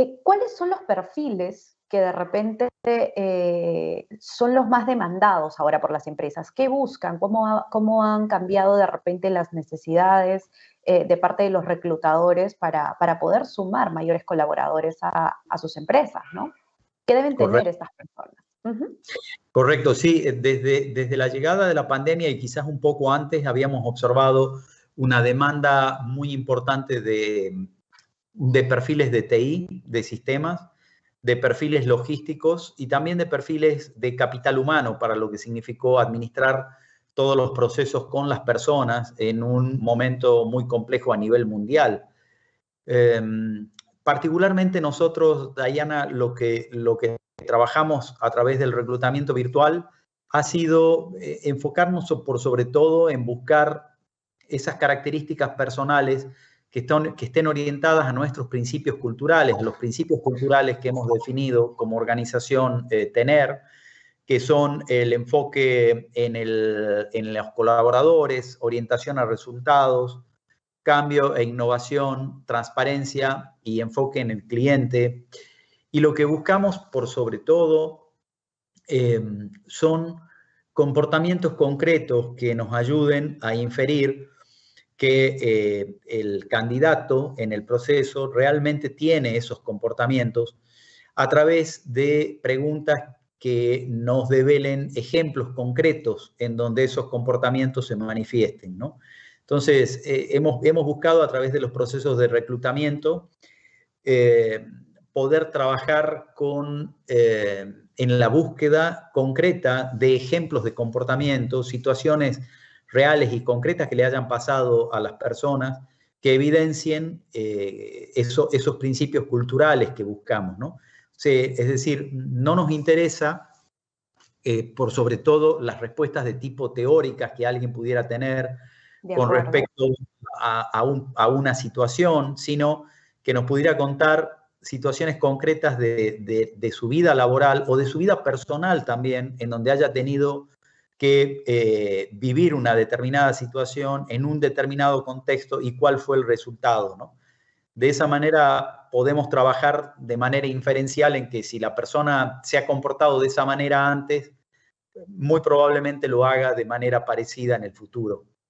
Eh, ¿Cuáles son los perfiles que de repente eh, son los más demandados ahora por las empresas? ¿Qué buscan? ¿Cómo, han cambiado de repente las necesidades eh, de parte de los reclutadores para, poder sumar mayores colaboradores a, sus empresas? ¿no? ¿Qué deben tener estas personas? Correcto, sí, desde, desde la llegada de la pandemia y quizás un poco antes habíamos observado una demanda muy importante de, de perfiles de TI, de sistemas, de perfiles logísticos y también de perfiles de capital humano, para lo que significó administrar todos los procesos con las personas en un momento muy complejo a nivel mundial. Em, particularmente nosotros, Diana, lo que, lo que trabajamos a través del reclutamiento virtual ha sido eh, enfocarnos por sobre todo en buscar esas características personales que, estén orientadas a nuestros principios culturales, los principios culturales que hemos definido como organización eh, tener, que son el enfoque en, los colaboradores, orientación a resultados, cambio e innovación, transparencia y enfoque en el cliente. Y lo que buscamos, por sobre todo, em, son comportamientos concretos que nos ayuden a inferir que eh, el candidato en el proceso realmente tiene esos comportamientos a través de preguntas que nos develen ejemplos concretos en donde esos comportamientos se manifiesten. Entonces, eh, hemos, hemos, buscado a través de los procesos de reclutamiento eh, poder trabajar con, en la búsqueda concreta de ejemplos de comportamientos, situaciones reales y concretas que le hayan pasado a las personas que evidencien eh, esos principios culturales que buscamos, ¿no? es decir, no nos interesa eh, por sobre todo las respuestas de tipo teóricas que alguien pudiera tener con respecto a, una situación, sino que nos pudiera contar situaciones concretas de su vida laboral o de su vida personal también, en donde haya tenido que eh, vivir una determinada situación en un determinado contexto y cuál fue el resultado. ¿no? De esa manera podemos trabajar de manera inferencial en que si la persona se ha comportado de esa manera antes, muy probablemente lo haga de manera parecida en el futuro.